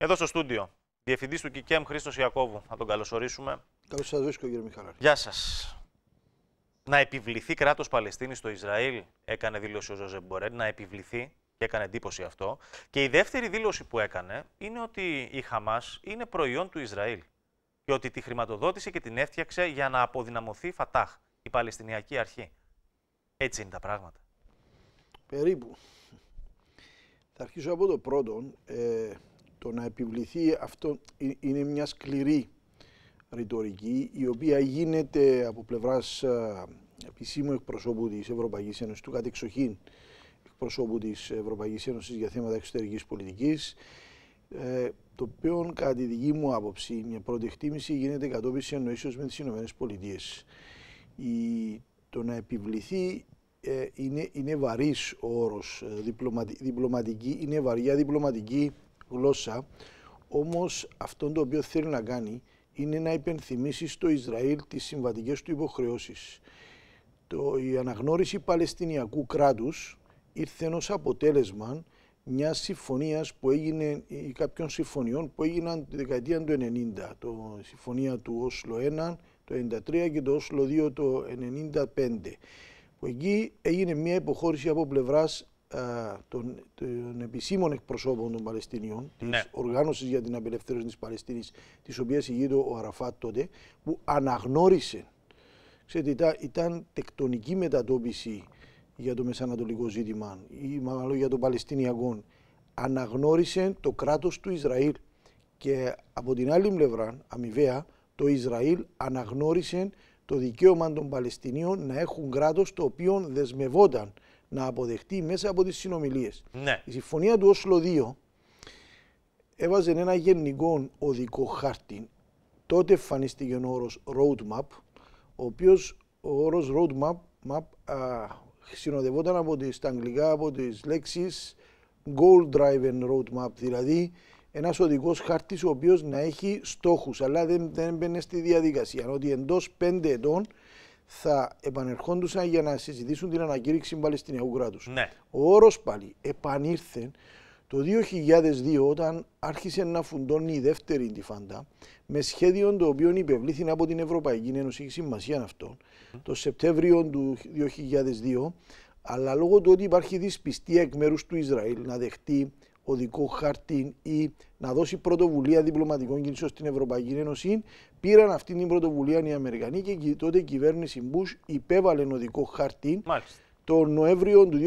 Εδώ στο στούντιο, διευθυντής του ΚΙΚΕΜ Χρήστος Ιακώβου. Θα τον καλωσορίσουμε. Καλώς σας βρίσκω, κύριε Μιχαλάρη. Γεια σας. Να επιβληθεί κράτος Παλαιστίνης στο Ισραήλ, έκανε δήλωση ο Ζωζε Μπορέν, Να επιβληθεί και έκανε εντύπωση αυτό. Και η δεύτερη δήλωση που έκανε είναι ότι η Χαμάς είναι προϊόν του Ισραήλ. Και ότι τη χρηματοδότησε και την έφτιαξε για να αποδυναμωθεί η Φατάχ, η Παλαιστινιακή Αρχή. Έτσι είναι τα πράγματα. Περίπου. Θα αρχίσω από το πρώτο. Ε, το να επιβληθεί αυτό είναι μια σκληρή ρητορική η οποία γίνεται από πλευράς επισήμου εκπροσώπου της Ευρωπαϊκής Ένωσης, του κατεξοχήν εκπροσώπου της Ευρωπαϊκής Ένωσης για θέματα εξωτερικής πολιτικής ε, το οποίο κατά τη δική μου άποψη, μια πρώτη εκτίμηση γίνεται κατόπιν συνεννοήσεως με τις Ηνωμένες Πολιτείες. Η, το να επιβληθεί ε, είναι, είναι βαρύς όρος, ε, διπλωματι, διπλωματική, είναι βαριά διπλωματική γλώσσα, όμως αυτό το οποίο θέλει να κάνει είναι να υπενθυμίσει στο Ισραήλ τις συμβατικές του υποχρεώσεις. Το, η αναγνώριση Παλαιστινιακού κράτους ήρθε ως αποτέλεσμα μιας συμφωνίας που έγινε, ή κάποιων συμφωνιών που έγιναν τη δεκαετία του 90. Το συμφωνία του Όσλο 1 το 93 και το Όσλο 2 το 95. Που εκεί έγινε μια υποχώρηση από πλευράς ε, των, των επισήμων εκπροσώπων των Παλαιστινίων, της ναι. Οργάνωσης για την Απελευθέρωση της Παλαιστίνης, της οποίας ηγείται ο Αραφάτ τότε, που αναγνώρισε. Ξέρετε, ήταν, ήταν τεκτονική μετατόπιση για το μεσανατολικό ζήτημα ή μάλλον για τον Παλαιστινιακό. Αναγνώρισε το κράτος του Ισραήλ και από την άλλη πλευρά, αμοιβαία, το Ισραήλ αναγνώρισε το δικαίωμα των Παλαιστινίων να έχουν κράτος το οποίο δεσμευόταν να αποδεχτεί μέσα από τις συνομιλίες. Ναι. Η συμφωνία του Όσλο 2 έβαζε ένα γενικό οδικό χάρτη. Τότε εμφανίστηκε ο όρος roadmap, ο οποίος ο όρος roadmap map, συνοδευόταν από τις, στα αγγλικά από τις λέξεις goal driven roadmap, δηλαδή ένας οδικός χάρτης ο οποίος να έχει στόχους, αλλά δεν, δεν μπαίνει στη διαδικασία. Ότι εντός πέντε ετών θα επανερχόντουσαν για να συζητήσουν την ανακήρυξη πάλι στην ναι. Ο όρος πάλι επανήρθε το 2002 όταν άρχισε να φουντώνει η δεύτερη τυφάντα με σχέδιο το οποίο υπευλήθη από την Ευρωπαϊκή Ένωση, έχει σημασία αυτό, το Σεπτέμβριο του 2002, αλλά λόγω του ότι υπάρχει δυσπιστία εκ μέρους του Ισραήλ να δεχτεί οδικό χάρτη ή να δώσει πρωτοβουλία διπλωματικών κινήσεων στην Ευρωπαϊκή Ένωση. Πήραν αυτή την πρωτοβουλία οι Αμερικανοί και τότε η κυβέρνηση Μπούς υπέβαλε οδικό χάρτη το Νοέμβριο του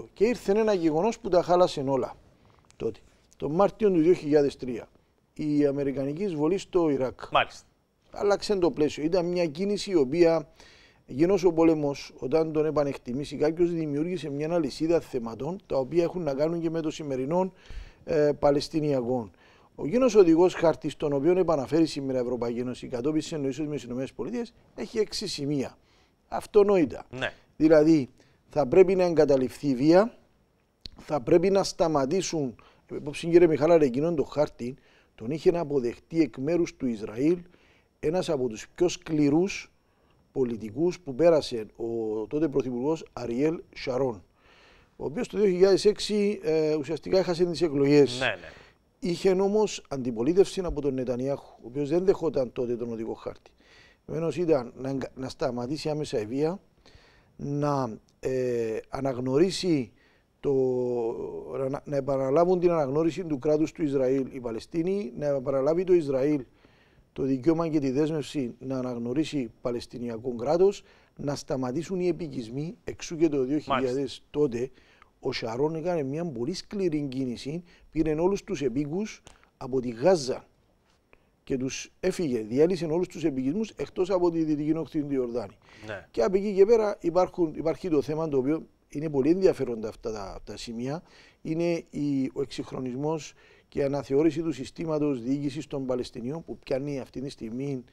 2002. Και ήρθε ένα γεγονός που τα χάλασε όλα τότε. Το Μάρτιο του 2003. Η Αμερικανική εισβολή στο Ιράκ. Μάλιστα. Άλλαξε το πλαίσιο. Ήταν μια κίνηση η οποία Εκείνος ο πόλεμος, όταν τον επανεκτιμήσει κάποιος, δημιούργησε μια αλυσίδα θεματών τα οποία έχουν να κάνουν και με το σημερινό ε, Παλαιστινιακό. Ο γίνος οδηγός χάρτης, τον οποίο επαναφέρει σήμερα η Ευρωπαϊκή Ένωση κατόπιν εννοήσεω με τις ΗΠΑ, έχει έξι σημεία. Αυτονόητα. Ναι. Δηλαδή, θα πρέπει να εγκαταληφθεί η βία, θα πρέπει να σταματήσουν. Υπόψη κύριε Μιχάλα, εκείνον το χάρτη τον είχε να αποδεχτεί εκ μέρους του Ισραήλ ένας από τους πιο σκληρούς πολιτικούς που πέρασε ο τότε πρωθυπουργός Αριέλ Σαρών, ο οποίος το 2006 ε, ουσιαστικά έχασε τις εκλογές. Ναι, ναι. Είχε όμως αντιπολίτευση από τον Νετανιάχου, ο οποίος δεν δεχόταν τότε τον οδικό χάρτη. Επομένως ήταν να, να σταματήσει άμεσα η βία, να ε, αναγνωρίσει το, να, να επαναλάβουν την αναγνώριση του κράτους του Ισραήλ οι Παλαιστίνοι, να επαναλάβει το Ισραήλ το δικαίωμα και τη δέσμευση να αναγνωρίσει Παλαιστινιακό κράτος, να σταματήσουν οι επικισμοί. Εξού και το 2000 τότε ο Σαρών έκανε μια πολύ σκληρή κίνηση, πήρε όλους τους επίκους από τη Γάζα και τους έφυγε. Διέλυσε όλους τους επικισμούς εκτός από τη Δυτική Νόχτη του Ιορδάνη. Ναι. Και από εκεί και πέρα υπάρχουν, υπάρχει το θέμα το οποίο είναι πολύ ενδιαφέροντα αυτά τα, τα σημεία. Είναι η, ο εξυγχρονισμός και αναθεώρηση του συστήματος διοίκησης των Παλαιστινίων που πιάνει αυτή τη στιγμή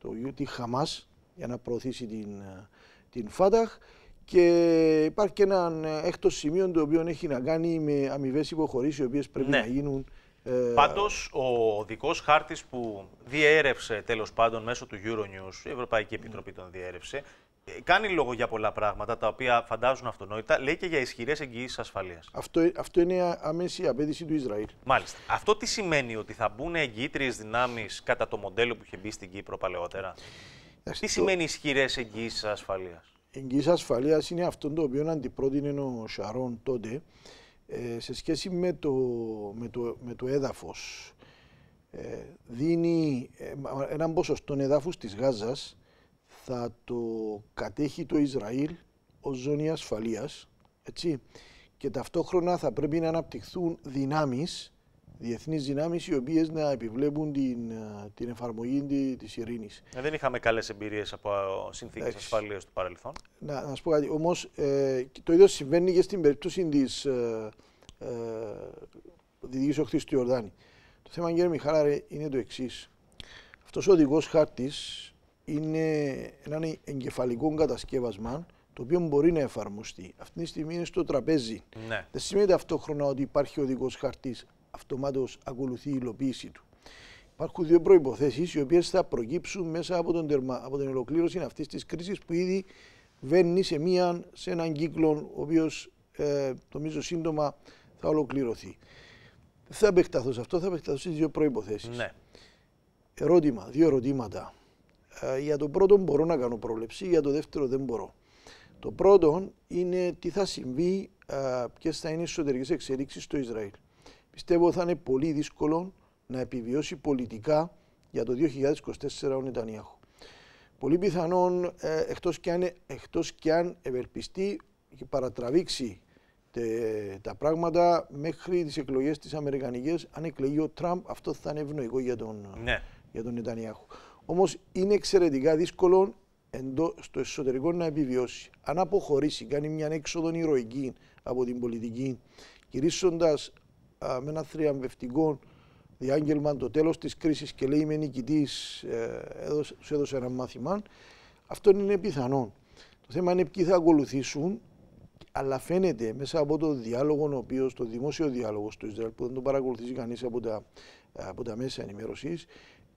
το Ιούτι Χαμάς για να προωθήσει την, ε, την Φάταχ. Και υπάρχει και ένα ε, έκτος σημείο το οποίο έχει να κάνει με αμοιβές υποχωρήσεις οι οποίες πρέπει ναι. να γίνουν. Ε... Πάντως, ο δικός χάρτης που διέρευσε τέλος πάντων μέσω του Euronews, η Ευρωπαϊκή Επιτροπή τον διέρευσε, κάνει λόγο για πολλά πράγματα τα οποία φαντάζουν αυτονόητα, λέει και για ισχυρές εγγυήσεις ασφαλείας. Αυτό, αυτό είναι αμέση απέτηση του Ισραήλ. Μάλιστα. Αυτό τι σημαίνει ότι θα μπουν εγγύητριες δυνάμεις κατά το μοντέλο που είχε μπει στην Κύπρο παλαιότερα. τι σημαίνει ισχυρές εγγυήσεις ασφαλείας. Εγγύηση ασφαλείας είναι αυτό το οποίο αντιπρότεινε ο Σαρών τότε ε, σε σχέση με το, με το, με το έδαφος. Ε, δίνει ε, ένα ποσοστό εδάφους της Γάζας θα το κατέχει το Ισραήλ ως ζώνη ασφαλείας, έτσι, και ταυτόχρονα θα πρέπει να αναπτυχθούν δυνάμεις, διεθνείς δυνάμεις, οι οποίες να επιβλέπουν την, ε, την εφαρμογή της ειρήνης. Ε, δεν είχαμε καλές εμπειρίες από ε, συνθήκες ασφαλείας του παρελθόν. Να, να πω κάτι, όμως το ίδιο συμβαίνει και στην περίπτωση της ε, ε, του Ιορδάνη. Το θέμα, κύριε Μιχάλαρε, είναι το εξής. Αυτός ο οδηγός χάρτης είναι ένα εγκεφαλικό κατασκεύασμα το οποίο μπορεί να εφαρμοστεί. Αυτή τη στιγμή είναι στο τραπέζι. Ναι. Δεν σημαίνει ταυτόχρονα ότι υπάρχει οδικός χαρτί, αυτομάτως ακολουθεί η υλοποίηση του. Υπάρχουν δύο προποθέσει οι οποίες θα προκύψουν μέσα από, τον τερμα, από την ολοκλήρωση αυτής της κρίσης που ήδη βαίνει σε, μία, σε έναν κύκλο ο οποίος ε, νομίζω σύντομα θα ολοκληρωθεί. Δεν θα επεκταθώ σε αυτό, θα επεκταθώ στις δύο προποθέσει. Ναι. Ερώτημα, δύο ερωτήματα. Ε, για το πρώτο μπορώ να κάνω πρόβλεψη, για το δεύτερο δεν μπορώ. Το πρώτο είναι τι θα συμβεί, ε, ποιες θα είναι οι εσωτερικές εξελίξεις στο Ισραήλ. Πιστεύω θα είναι πολύ δύσκολο να επιβιώσει πολιτικά για το 2024 ο Νετανιάχου. Πολύ πιθανόν, ε, εκτός και αν, εκτός και αν ευελπιστεί και παρατραβήξει τα πράγματα μέχρι τις εκλογές της Αμερικανικές, αν εκλεγεί ο Τραμπ, αυτό θα είναι ευνοϊκό για τον, ναι. για τον Νετανιάχου. Όμως είναι εξαιρετικά δύσκολο εντό, στο εσωτερικό να επιβιώσει. Αν αποχωρήσει, κάνει μια έξοδο ηρωική από την πολιτική, κηρύσσοντα με ένα θριαμβευτικό διάγγελμα το τέλος της κρίσης και λέει: Είμαι νικητής, ε, σου έδωσε ένα μάθημα. Αυτό είναι πιθανό. Το θέμα είναι ποιοι θα ακολουθήσουν, αλλά φαίνεται μέσα από το διάλογο, ο οποίος, το δημόσιο διάλογο στο Ισραήλ, που δεν τον παρακολουθήσει κανείς από, από τα μέσα ενημέρωσης,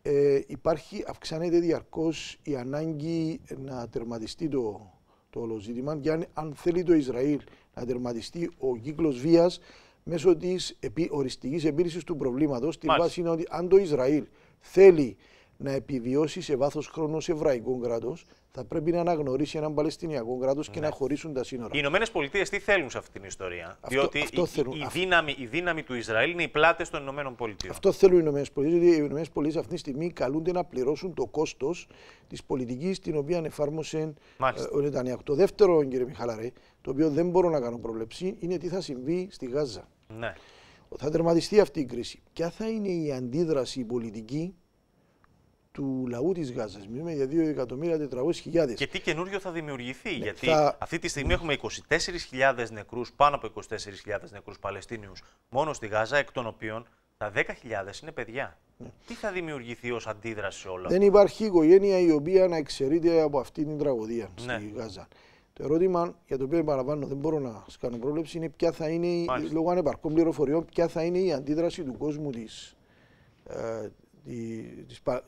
ε, υπάρχει, αυξάνεται διαρκώς η ανάγκη να τερματιστεί το, το όλο ζήτημα και αν, θέλει το Ισραήλ να τερματιστεί ο κύκλος βίας μέσω της επί, οριστικής του προβλήματος, την βάση είναι ότι αν το Ισραήλ θέλει να επιβιώσει σε βάθος χρόνου σε εβραϊκός κράτος, θα πρέπει να αναγνωρίσει έναν Παλαιστινιακό κράτος ναι. και να ναι. χωρίσουν τα σύνορα. Οι Ηνωμένες Πολιτείες τι θέλουν σε αυτή την ιστορία. Αυτό, διότι αυτό η, η, δύναμη, η δύναμη του Ισραήλ είναι οι πλάτες των Ηνωμένων Πολιτείων. Αυτό θέλουν οι Ηνωμένες Πολιτείες, γιατί οι Ηνωμένες Πολιτείες αυτή τη στιγμή καλούνται να πληρώσουν το κόστος της πολιτικής την οποία εφάρμοσε ε, ο Νετανιάχου. Το δεύτερο, κύριε Μιχαλαρέ, το οποίο δεν μπορώ να κάνω προβλέψη, είναι τι θα συμβεί στη Γάζα. Ναι. Θα τερματιστεί αυτή η κρίση. Ποια θα είναι η αντίδραση πολιτική του λαού της Γάζας. Μιλούμε για 2.400.000. Και τι καινούριο θα δημιουργηθεί, ναι, γιατί θα... αυτή τη στιγμή έχουμε 24.000 νεκρούς, πάνω από 24.000 νεκρούς Παλαιστίνιους μόνο στη Γάζα, εκ των οποίων τα 10.000 είναι παιδιά. Ναι. Τι θα δημιουργηθεί ως αντίδραση σε όλα. Δεν υπάρχει οικογένεια η οποία να εξαιρείται από αυτή την τραγωδία ναι. στη Γάζα. Το ερώτημα για το οποίο παραπάνω δεν μπορώ να σας κάνω πρόβλεψη είναι ποια θα είναι, η λόγω ανεπαρκών πληροφοριών, ποια θα είναι η αντίδραση του κόσμου της. Ε,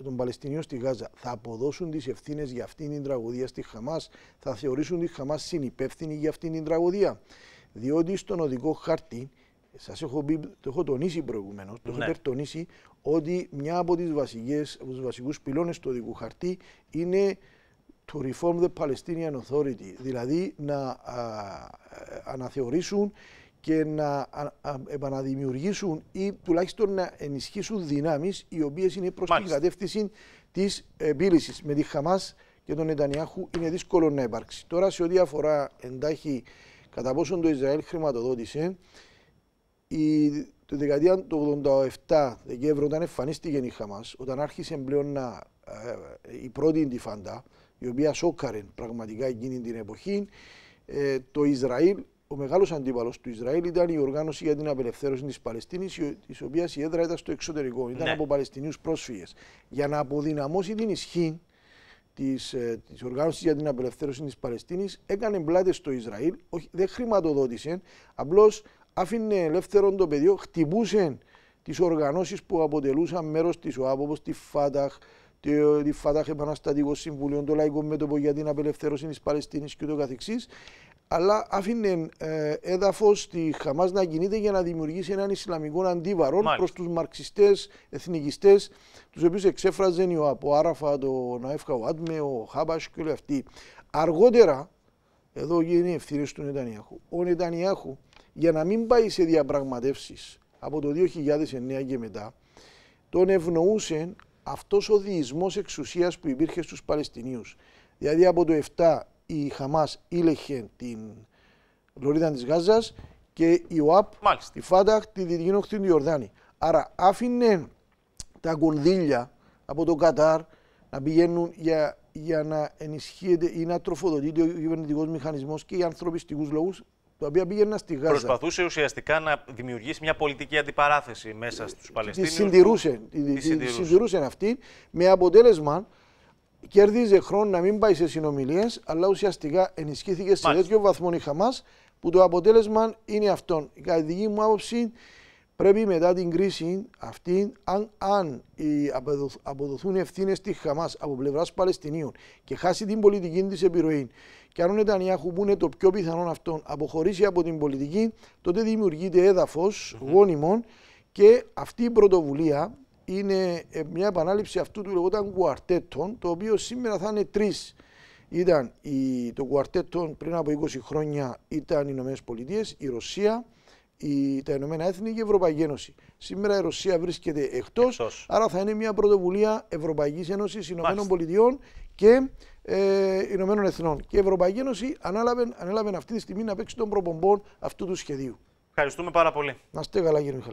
των Παλαιστινίων στη Γάζα θα αποδώσουν τις ευθύνες για αυτήν την τραγωδία στη Χαμάς, θα θεωρήσουν τη Χαμάς συνυπεύθυνη για αυτήν την τραγωδία. Διότι στον οδικό χάρτη, σας έχω, πει, το έχω τονίσει προηγουμένως το έχω ναι. ότι μια από τις βασικούς πυλώνες του οδικού χαρτί είναι to reform the Palestinian Authority, δηλαδή να ε, αναθεωρήσουν και να επαναδημιουργήσουν ή τουλάχιστον να ενισχύσουν δυνάμεις οι οποίες είναι προς την κατεύθυνση της επίλυσης. Με τη Χαμάς και τον Νετανιάχου είναι δύσκολο να υπάρξει. Τώρα, σε ό,τι αφορά εντάχει κατά πόσον το Ισραήλ χρηματοδότησε, η, το δεκαετία του 1987 Δεκέμβρη, όταν εμφανίστηκε η Χαμάς, όταν άρχισε πλέον να, ε, η πρώτη εντυφάντα, η οποία σόκαρε πραγματικά εκείνη την εποχή, ε, το Ισραήλ ο μεγάλος αντίπαλος του Ισραήλ ήταν η οργάνωση για την απελευθέρωση της Παλαιστίνης, της οποίας η έδρα ήταν στο εξωτερικό. Ήταν ναι. από Παλαιστινίους πρόσφυγες. Για να αποδυναμώσει την ισχύ της ε, οργάνωσης για την απελευθέρωση της Παλαιστίνης, έκανε μπλάτες στο Ισραήλ, όχι, δεν χρηματοδότησε, απλώς άφηνε ελεύθερο το πεδίο, χτυπούσε τις οργανώσεις που αποτελούσαν μέρος της ΟΑΠ, όπως τη ΦΑΤΑΧ, τη ΦΑΤΑΧ Επαναστατικό Συμβουλίο, το Λαϊκό Μέτωπο για την Απελευθέρωση της Παλαιστίνης κ.ο.κ αλλά άφηνε ε, έδαφος στη Χαμάς να κινείται για να δημιουργήσει έναν Ισλαμικό αντίβαρο προς τους μαρξιστές, εθνικιστές, τους οποίους εξέφραζε ο Άραφα, το Ναεύκα Άτμε, ο Χάμπας και όλοι αυτοί. Αργότερα, εδώ γίνει ευθύνη του Νετανιάχου. Ο Νετανιάχου, για να μην πάει σε διαπραγματεύσεις από το 2009 και μετά, τον ευνοούσε αυτός ο διεισμός εξουσίας που υπήρχε στους Παλαιστινίους. Δηλαδή από το 7 η Χαμάς ήλεχε την λωρίδα της Γάζας και η ΟΑΠ, Μάλιστα. η ΦΑΝΤΑΧ, τη Δυτική του Ιορδάνη. Άρα άφηνε τα κονδύλια από τον Κατάρ να πηγαίνουν για, για να ενισχύεται ή να τροφοδοτείται ο κυβερνητικός μηχανισμός και για ανθρωπιστικούς λόγους, τα οποία πήγαιναν στη Γάζα. Προσπαθούσε ουσιαστικά να δημιουργήσει μια πολιτική αντιπαράθεση μέσα στους Παλαιστίνιου. Τη συντηρούσε, τη, συντηρούσε. συντηρούσε αυτή με αποτέλεσμα κέρδιζε χρόνο να μην πάει σε συνομιλίες, αλλά ουσιαστικά ενισχύθηκε σε τέτοιο βαθμό η Χαμάς που το αποτέλεσμα είναι αυτό. Κατά τη δική μου άποψη, πρέπει μετά την κρίση αυτή, αν, αν οι αποδοθούν ευθύνες στη Χαμάς από πλευράς Παλαιστινίων και χάσει την πολιτική της επιρροή, και αν ο Νετανιάχου, που είναι το πιο πιθανό αυτό, αποχωρήσει από την πολιτική, τότε δημιουργείται έδαφος γόνιμων και αυτή η πρωτοβουλία είναι ε, μια επανάληψη αυτού του λεγόταν κουαρτέτων, το οποίο σήμερα θα είναι τρεις. Ήταν η, το κουαρτέτο πριν από 20 χρόνια ήταν οι Ηνωμένες Πολιτείες, η Ρωσία, η, τα Ηνωμένα Έθνη και η Ευρωπαϊκή Ένωση. Σήμερα η Ρωσία βρίσκεται εκτός, άρα θα είναι μια πρωτοβουλία Ευρωπαϊκής Ένωσης, Ηνωμένων Πολιτειών και ε, Ηνωμένων Εθνών. Και η Ευρωπαϊκή Ένωση ανέλαβε, ανέλαβε αυτή τη στιγμή να παίξει τον προπομπών αυτού του σχεδίου. Ευχαριστούμε πάρα πολύ. Να είστε καλά, κύριε